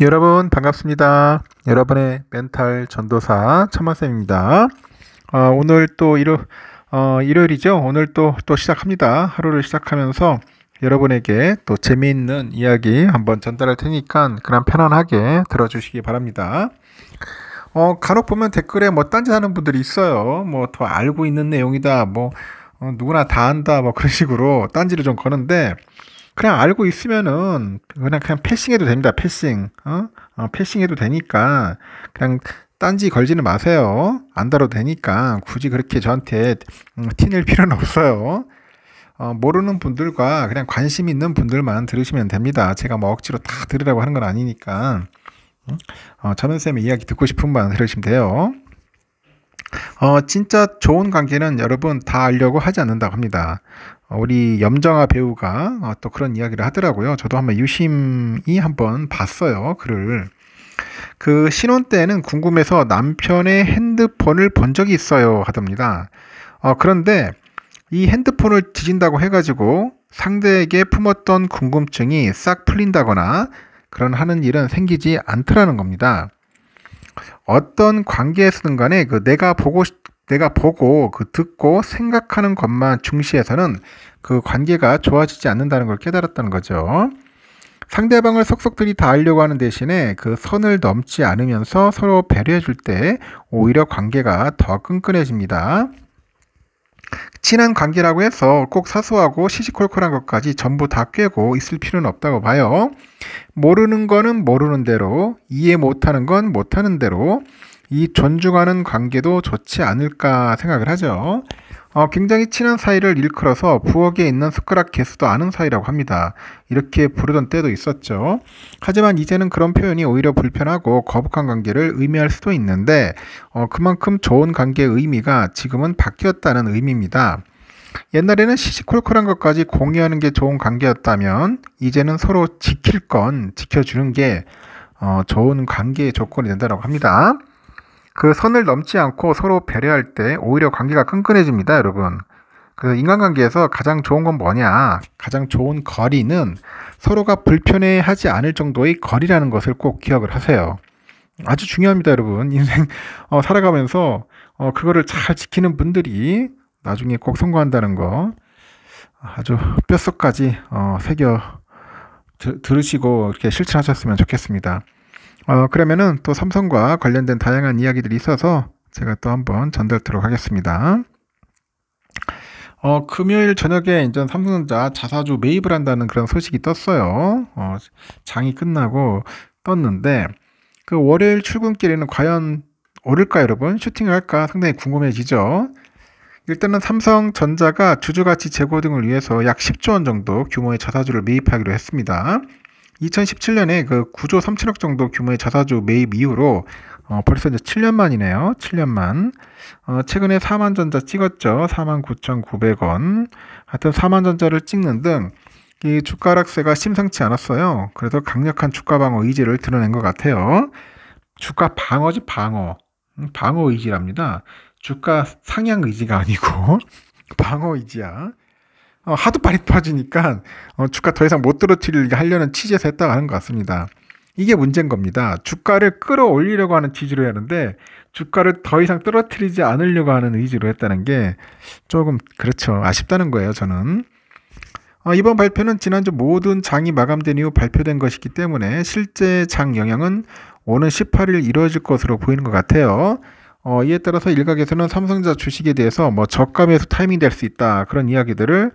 여러분 반갑습니다. 여러분의 멘탈 전도사 천만쌤입니다. 어, 오늘 또 일요, 어, 일요일이죠. 오늘 또, 또 시작합니다. 하루를 시작하면서 여러분에게 또 재미있는 이야기 한번 전달할 테니까 그냥 편안하게 들어주시기 바랍니다. 어, 간혹 보면 댓글에 뭐 딴짓 하는 분들이 있어요. 뭐 더 알고 있는 내용이다. 뭐 어, 누구나 다 안다. 뭐 그런 식으로 딴지를 좀 거는데 그냥 알고 있으면은 그냥 그냥 패싱해도 됩니다. 패싱. 어? 어 패싱해도 되니까 그냥 딴지 걸지는 마세요. 안 다뤄도 되니까 굳이 그렇게 저한테 음, 티낼 필요는 없어요. 어, 모르는 분들과 그냥 관심 있는 분들만 들으시면 됩니다. 제가 뭐 억지로 다 들으라고 하는 건 아니니까. 음? 어, 자면쌤의 이야기 듣고 싶은 만 들으시면 돼요. 어, 진짜 좋은 관계는 여러분 다 알려고 하지 않는다고 합니다. 어, 우리 염정아 배우가 어, 또 그런 이야기를 하더라고요. 저도 한번 유심히 한번 봤어요. 글을. 그 신혼 때는 궁금해서 남편의 핸드폰을 본 적이 있어요. 하답니다. 어, 그런데 이 핸드폰을 뒤진다고 해가지고 상대에게 품었던 궁금증이 싹 풀린다거나 그런 하는 일은 생기지 않더라는 겁니다. 어떤 관계에서든 간에 그 내가 보고 싶 내가 보고 그 듣고 생각하는 것만 중시해서는 그 관계가 좋아지지 않는다는 걸 깨달았다는 거죠. 상대방을 속속들이 다 알려고 하는 대신에 그 선을 넘지 않으면서 서로 배려해 줄 때 오히려 관계가 더 끈끈해집니다. 친한 관계라고 해서 꼭 사소하고 시시콜콜한 것까지 전부 다 꿰고 있을 필요는 없다고 봐요. 모르는 거는 모르는 대로, 이해 못하는 건 못하는 대로, 이 존중하는 관계도 좋지 않을까 생각을 하죠. 어, 굉장히 친한 사이를 일컬어서 부엌에 있는 숟가락 개수도 아는 사이라고 합니다. 이렇게 부르던 때도 있었죠. 하지만 이제는 그런 표현이 오히려 불편하고 거북한 관계를 의미할 수도 있는데 어, 그만큼 좋은 관계의 의미가 지금은 바뀌었다는 의미입니다. 옛날에는 시시콜콜한 것까지 공유하는 게 좋은 관계였다면 이제는 서로 지킬 건 지켜주는 게 어, 좋은 관계의 조건이 된다고 합니다. 그 선을 넘지 않고 서로 배려할 때 오히려 관계가 끈끈해집니다, 여러분. 그래서 인간관계에서 가장 좋은 건 뭐냐? 가장 좋은 거리는 서로가 불편해하지 않을 정도의 거리라는 것을 꼭 기억을 하세요. 아주 중요합니다, 여러분. 인생 어, 살아가면서 어, 그거를 잘 지키는 분들이 나중에 꼭 성공한다는 거 아주 뼛속까지 어, 새겨 들, 들으시고 이렇게 실천하셨으면 좋겠습니다. 어, 그러면은 또 삼성과 관련된 다양한 이야기들이 있어서 제가 또 한번 전달하도록 하겠습니다. 어, 금요일 저녁에 이제 삼성전자 자사주 매입을 한다는 그런 소식이 떴어요. 어, 장이 끝나고 떴는데 그 월요일 출근길에는 과연 오를까 여러분? 슈팅을 할까 상당히 궁금해지죠. 일단은 삼성전자가 주주가치 제고 등을 위해서 약 10조 원 정도 규모의 자사주를 매입하기로 했습니다. 2017년에 그 9조 3천억 정도 규모의 자사주 매입 이후로 어, 벌써 이제 7년 만이네요. 7년 만. 어, 최근에 4만 전자 찍었죠. 4만 9,900원. 하여튼 4만 전자를 찍는 등 이 주가 락세가 심상치 않았어요. 그래서 강력한 주가 방어 의지를 드러낸 것 같아요. 주가 방어지 방어. 음, 방어 의지랍니다. 주가 상향 의지가 아니고 방어 의지야. 어, 하도 빨리 빠지니까 어, 주가 더 이상 못떨어뜨리려 하려는 취지에서 했다고 하는 것 같습니다. 이게 문제인 겁니다. 주가를 끌어올리려고 하는 취지로 하는데 주가를 더 이상 떨어뜨리지 않으려고 하는 의지로 했다는 게 조금 그렇죠. 아쉽다는 거예요, 저는. 어, 이번 발표는 지난주 모든 장이 마감된 이후 발표된 것이기 때문에 실제 장 영향은 오는 18일 이루어질 것으로 보이는 것 같아요. 어, 이에 따라서 일각에서는 삼성자 주식에 대해서 뭐 저가 에서 타이밍 될 수 있다 그런 이야기들을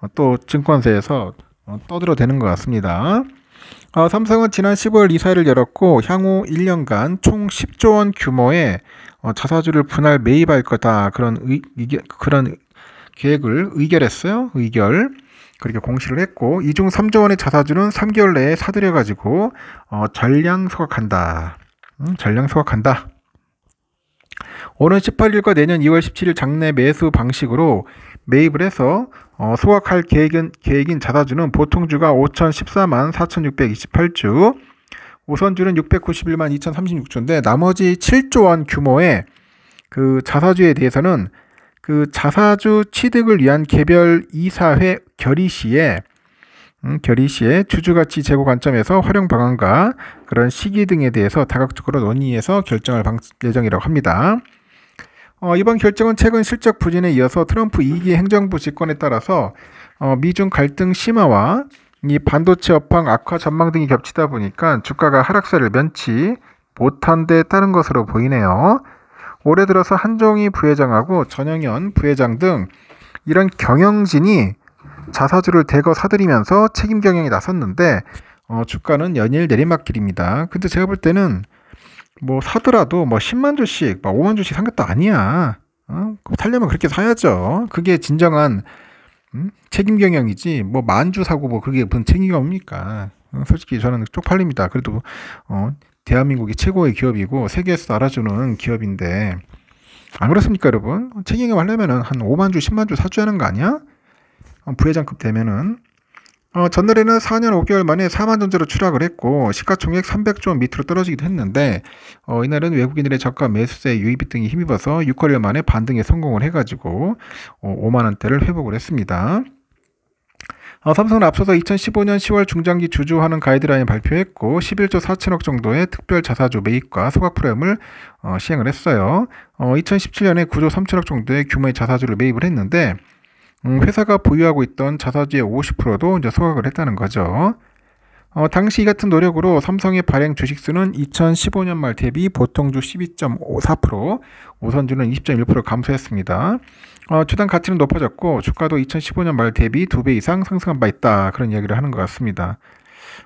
어, 또 증권사에서 어, 떠들어대는 것 같습니다. 어, 삼성은 지난 10월 이사를 열었고 향후 1년간 총 10조 원 규모의 어, 자사주를 분할 매입할 거다 그런 의, 의견, 그런 계획을 의결했어요. 의결. 그렇게 공시를 했고 이중 3조 원의 자사주는 3개월 내에 사들여 가지고 어, 전량 소각한다. 응? 음, 전량 소각한다. 오는 18일과 내년 2월 17일 장내 매수 방식으로 매입을 해서 어, 소각할 계획은, 계획인 자사주는 보통주가 5,014만 4,628주, 우선주는 691만 2,036주인데 나머지 7조 원 규모의 그 자사주에 대해서는 그 자사주 취득을 위한 개별 이사회 결의 시에 음, 결의 시에 주주가치 제고 관점에서 활용 방안과 그런 시기 등에 대해서 다각적으로 논의해서 결정할 예정이라고 합니다. 어, 이번 결정은 최근 실적 부진에 이어서 트럼프 2기 행정부 집권에 따라서 어, 미중 갈등 심화와 이 반도체 업황 악화 전망 등이 겹치다 보니까 주가가 하락세를 면치 못한 데 따른 것으로 보이네요. 올해 들어서 한종희 부회장하고 전영현 부회장 등 이런 경영진이 자사주를 대거 사들이면서 책임 경영에 나섰는데 어, 주가는 연일 내리막길입니다. 근데 제가 볼 때는 뭐 사더라도 뭐 10만 주씩, 막 뭐 5만 주씩 산 것도 아니야. 어? 살려면 그렇게 사야죠. 그게 진정한 음? 책임 경영이지. 뭐 만주 사고 뭐 그게 무슨 책임이옵니까? 어? 솔직히 저는 쪽팔립니다. 그래도 어, 대한민국이 최고의 기업이고 세계에서 알아주는 기업인데 안 그렇습니까, 여러분? 책임을 하려면은 한 5만 주, 10만 주 사줘야 하는 거 아니야? 어, 부회장급 되면은 어, 전날에는 4년 5개월 만에 4만 전자로 추락을 했고 시가총액 300조 원 밑으로 떨어지기도 했는데 어, 이날은 외국인들의 저가 매수세 유입 등이 힘입어서 6개월 만에 반등에 성공을 해가지고 어, 5만 원대를 회복을 했습니다. 어, 삼성은 앞서서 2015년 10월 중장기 주주하는 가이드라인 발표했고 11조 4천억 정도의 특별 자사주 매입과 소각 프로그램을 어, 시행을 했어요. 어, 2017년에 9조 3천억 정도의 규모의 자사주를 매입을 했는데 음, 회사가 보유하고 있던 자사주의 50%도 이제 소각을 했다는 거죠. 어, 당시 이 같은 노력으로 삼성의 발행 주식수는 2015년 말 대비 보통주 12.54%, 우선주는 20.1% 감소했습니다. 어, 주당 가치는 높아졌고 주가도 2015년 말 대비 2배 이상 상승한 바 있다 그런 이야기를 하는 것 같습니다.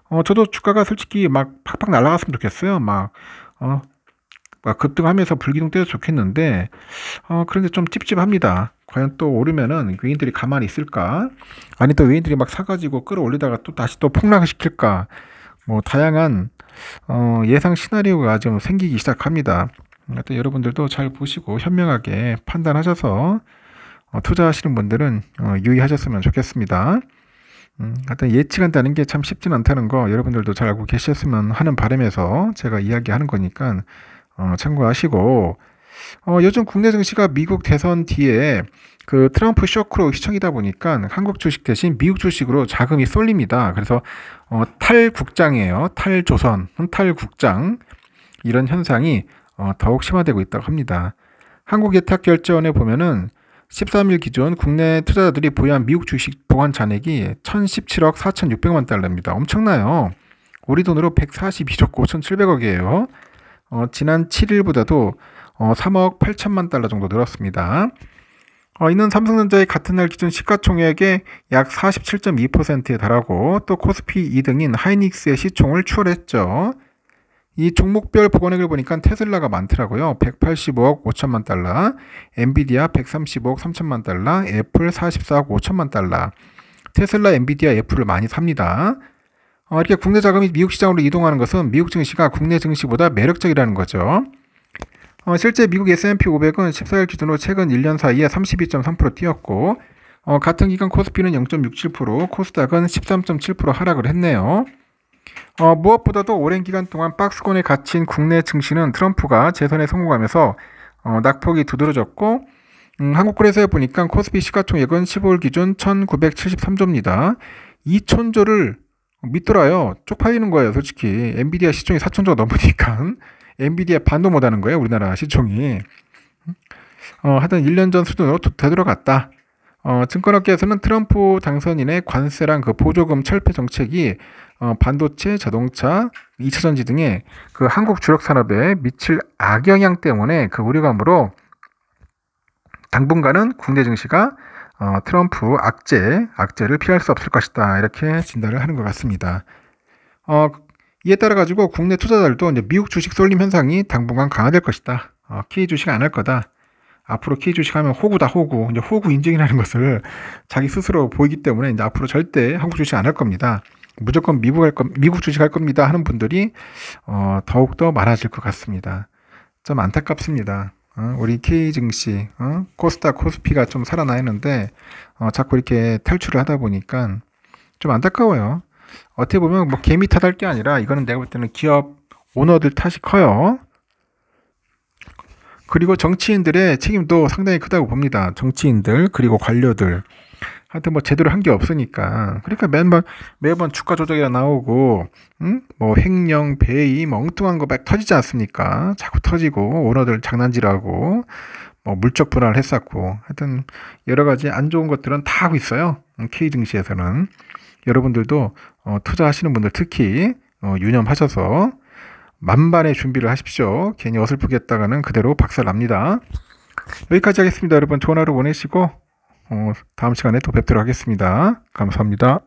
어, 저도 주가가 솔직히 막 팍팍 날아갔으면 좋겠어요. 막 어, 아, 급등하면서 불기둥 때도 좋겠는데 어, 그런데 좀 찝찝합니다. 과연 또 오르면은 외인들이 가만히 있을까? 아니 또 외인들이 막 사가지고 끌어올리다가 또 다시 또 폭락시킬까? 뭐 다양한 어, 예상 시나리오가 좀 생기기 시작합니다. 하여튼 여러분들도 잘 보시고 현명하게 판단하셔서 어, 투자하시는 분들은 어, 유의하셨으면 좋겠습니다. 음, 하여튼 예측한다는 게 참 쉽진 않다는 거 여러분들도 잘 알고 계셨으면 하는 바람에서 제가 이야기하는 거니까 어, 참고하시고 어, 요즘 국내 증시가 미국 대선 뒤에 그 트럼프 쇼크로 시청이다 보니까 한국 주식 대신 미국 주식으로 자금이 쏠립니다. 그래서 어, 탈국장이에요. 탈조선, 음, 탈국장 이런 현상이 어, 더욱 심화되고 있다고 합니다. 한국예탁결제원에 보면은 13일 기준 국내 투자자들이 보유한 미국 주식 보관 잔액이 1,017억 4,600만 달러입니다. 엄청나요. 우리 돈으로 142조 9 7 0 0억이에요 어, 지난 7일보다도 어, 3억 8천만 달러 정도 늘었습니다. 어, 이는 삼성전자의 같은 날 기준 시가총액의 약 47.2%에 달하고 또 코스피 2등인 하이닉스의 시총을 추월했죠. 이 종목별 복원액을 보니까 테슬라가 많더라고요. 185억 5천만 달러, 엔비디아 135억 3천만 달러, 애플 44억 5천만 달러. 테슬라, 엔비디아, 애플을 많이 삽니다. 어, 이렇게 국내 자금이 미국 시장으로 이동하는 것은 미국 증시가 국내 증시보다 매력적이라는 거죠. 어, 실제 미국 S&P 500은 14일 기준으로 최근 1년 사이에 32.3% 뛰었고 어, 같은 기간 코스피는 0.67%, 코스닥은 13.7% 하락을 했네요. 어, 무엇보다도 오랜 기간 동안 박스권에 갇힌 국내 증시는 트럼프가 재선에 성공하면서 어, 낙폭이 두드러졌고 음, 한국거래소에 보니까 코스피 시가총액은 15일 기준 1973조입니다. 2천조를 믿더라요. 쪽팔리는 거예요, 솔직히. 엔비디아 시총이 4천조가 넘으니까. 엔비디아 반도 못 하는 거예요, 우리나라 시총이. 어, 하여튼 1년 전 수준으로 되돌아갔다. 어, 증권업계에서는 트럼프 당선인의 관세랑 그 보조금 철폐 정책이 어, 반도체, 자동차, 2차 전지 등의 그 한국 주력 산업에 미칠 악영향 때문에 그 우려감으로 당분간은 국내 증시가 어, 트럼프 악재, 악재를 피할 수 없을 것이다. 이렇게 진단을 하는 것 같습니다. 어, 이에 따라 가지고 국내 투자자들도 이제 미국 주식 쏠림 현상이 당분간 강화될 것이다. 어, 키 주식 안 할 거다. 앞으로 키 주식하면 호구다 호구. 이제 호구 인증이라는 것을 자기 스스로 보이기 때문에 이제 앞으로 절대 한국 주식 안 할 겁니다. 무조건 미국 할 거, 미국 주식 할 겁니다 하는 분들이 어, 더욱 더 많아질 것 같습니다. 좀 안타깝습니다. 어? 우리 K 증시, 어? 코스닥, 코스피가 좀 살아나 있는데 어, 자꾸 이렇게 탈출을 하다 보니까 좀 안타까워요. 어떻게 보면 뭐 개미 탓할 게 아니라 이거는 내가 볼 때는 기업 오너들 탓이 커요. 그리고 정치인들의 책임도 상당히 크다고 봅니다. 정치인들 그리고 관료들 하여튼 뭐 제대로 한 게 없으니까. 그러니까 매번, 매번 주가 조작이라 나오고, 응? 뭐 횡령, 배임, 뭐 엉뚱한 거 막 터지지 않습니까? 자꾸 터지고, 오너들 장난질하고, 뭐 물적 분할을 했었고, 하여튼 여러 가지 안 좋은 것들은 다 하고 있어요. 음, K등시에서는. 여러분들도 어, 투자하시는 분들 특히 어, 유념하셔서 만반의 준비를 하십시오. 괜히 어설프게 했다가는 그대로 박살 납니다. 여기까지 하겠습니다. 여러분 좋은 하루 보내시고 어, 다음 시간에 또 뵙도록 하겠습니다. 감사합니다.